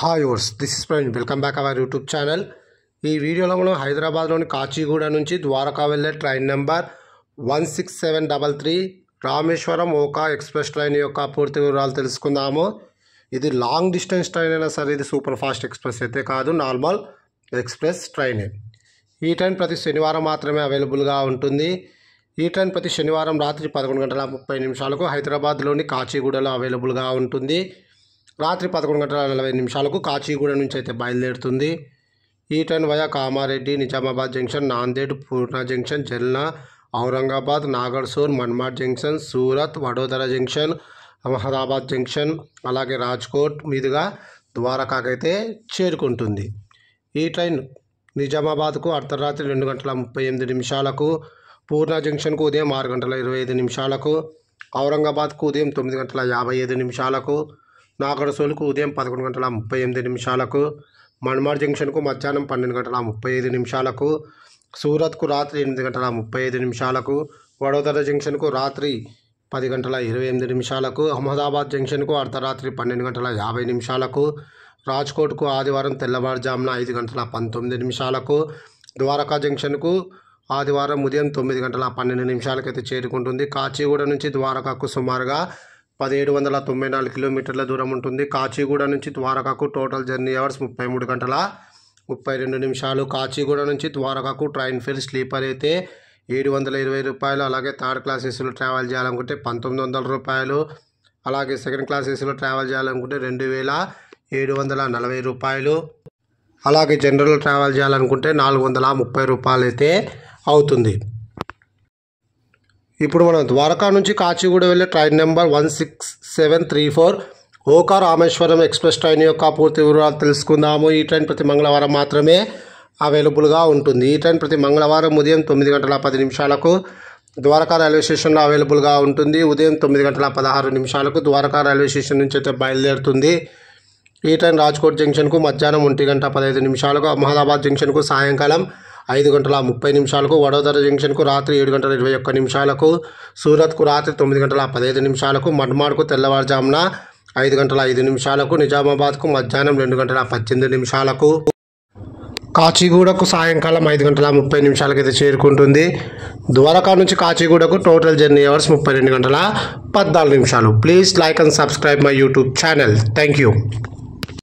hi ఓర్స్ this is Praveen welcome back our YouTube channel ఈ వీడియోలో మనం హైదరాబాద్లోని కాచిగూడ నుంచి ద్వారకా వెళ్ళే train number one six seven double three Rameswaram Okha express train యొక్క పూర్తి వివరాలు తెలుసుకుందాము ఇది లాంగ్ డిస్టెన్స్ ట్రైన్ అయినా సరే ఇది సూపర్ ఫాస్ట్ ఎక్స్ప్రెస్ అయితే కాదు నార్మల్ ఎక్స్ప్రెస్ ట్రైన్ ఈ ట్రైన్ ప్రతి శనివారం మాత్రమే అవైలబుల్గా ఉంటుంది ఈ ట్రైన్ ప్రతి శనివారం రాత్రి పదకొండు గంటల ముప్పై నిమిషాలకు హైదరాబాద్లోని కాచిగూడలో అవైలబుల్గా ఉంటుంది రాత్రి పదకొండు గంటల నలభై నిమిషాలకు కాచిగూడ నుంచి అయితే బయలుదేరుతుంది ఈ train via Kamareddy Nizamabad junction Nanded Purna junction Jalna Aurangabad Nagarsol Manmad junction Surat Vadodara junction Ahmedabad junction అలాగే రాజ్కోట్ మీదుగా ద్వారకాకైతే చేరుకుంటుంది ఈ ట్రైన్ నిజామాబాద్కు అర్ధరాత్రి రెండు గంటల ముప్పై ఎనిమిది నిమిషాలకు పూర్ణ జంక్షన్కు ఉదయం ఆరు గంటల ఇరవై ఐదు నిమిషాలకు ఔరంగాబాద్కు ఉదయం తొమ్మిది గంటల యాభై ఐదు నిమిషాలకు నాగడ ఉదయం పదకొండు గంటల ముప్పై ఎనిమిది నిమిషాలకు మన్మార్ జంక్షన్కు మధ్యాహ్నం పన్నెండు గంటల ముప్పై ఐదు నిమిషాలకు సూరత్కు రాత్రి ఎనిమిది గంటల ముప్పై ఐదు నిమిషాలకు వడోదర జంక్షన్కు రాత్రి పది గంటల ఇరవై ఎనిమిది నిమిషాలకు అహ్మదాబాద్ జంక్షన్కు అర్ధరాత్రి పన్నెండు గంటల యాభై నిమిషాలకు రాజ్కోట్కు ఆదివారం తెల్లవారుజామున ఐదు గంటల పంతొమ్మిది నిమిషాలకు ద్వారకా జంక్షన్కు ఆదివారం ఉదయం తొమ్మిది గంటల పన్నెండు నిమిషాలకైతే చేరుకుంటుంది కాచిగూడ నుంచి ద్వారకాకు సుమారుగా పదిహేడు వందల తొంభై నాలుగు కిలోమీటర్ల దూరం ఉంటుంది కాచిగూడ నుంచి ద్వారకాకు టోటల్ జర్నీ అవర్స్ ముప్పై మూడు గంటల ముప్పై రెండు నిమిషాలు కాచిగూడ నుంచి ద్వారకాకు ట్రైన్ ఫేర్ స్లీపర్ అయితే ఏడు వందల ఇరవై రూపాయలు అలాగే థర్డ్ క్లాస్ ఏసీలో ట్రావెల్ చేయాలనుకుంటే పంతొమ్మిది వందల రూపాయలు అలాగే సెకండ్ క్లాస్ ఏసీలో ట్రావెల్ చేయాలనుకుంటే రెండు వేల ఏడు వందల నలభై రూపాయలు అలాగే జనరల్ ట్రావెల్ చేయాలనుకుంటే నాలుగు వందల ముప్పై రూపాయలు అయితే అవుతుంది ఇప్పుడు మనం ద్వారకా నుంచి కాచిగూడ వెళ్ళే train number one six seven three four Okha Rameswaram express train యొక్క పూర్తి వివరాలు తెలుసుకుందాము ఈ ట్రైన్ ప్రతి మంగళవారం మాత్రమే అవైలబుల్గా ఉంటుంది ఈ ట్రైన్ ప్రతి మంగళవారం ఉదయం తొమ్మిది గంటల పది నిమిషాలకు ద్వారకా రైల్వే స్టేషన్లో అవైలబుల్గా ఉంటుంది ఉదయం తొమ్మిది గంటల పదహారు నిమిషాలకు ద్వారకా రైల్వే స్టేషన్ నుంచి అయితే బయలుదేరుతుంది ఈ ట్రైన్ రాజ్కోట్ జంక్షన్కు మధ్యాహ్నం ఒంటి గంట పదహైదు నిమిషాలకు అహ్మదాబాద్ జంక్షన్కు సాయంకాలం ఐదు గంటల ముప్పై నిమిషాలకు వడోదర జంక్షన్కు రాత్రి ఏడు గంటల ఇరవై ఒక్క నిమిషాలకు సూరత్కు రాత్రి తొమ్మిది గంటల పదహైదు నిమిషాలకు మడ్మాడ్కు తెల్లవారుజామున ఐదు గంటల ఐదు నిమిషాలకు నిజామాబాద్కు మధ్యాహ్నం రెండు గంటల పద్దెనిమిది నిమిషాలకు కాచిగూడకు సాయంకాలం ఐదు గంటల ముప్పై నిమిషాలకు అయితే చేరుకుంటుంది ద్వారకా నుంచి కాచిగూడకు టోటల్ జర్నీ అవర్స్ ముప్పై రెండు గంటల పద్నాలుగు నిమిషాలు please like and subscribe my YouTube channel thank you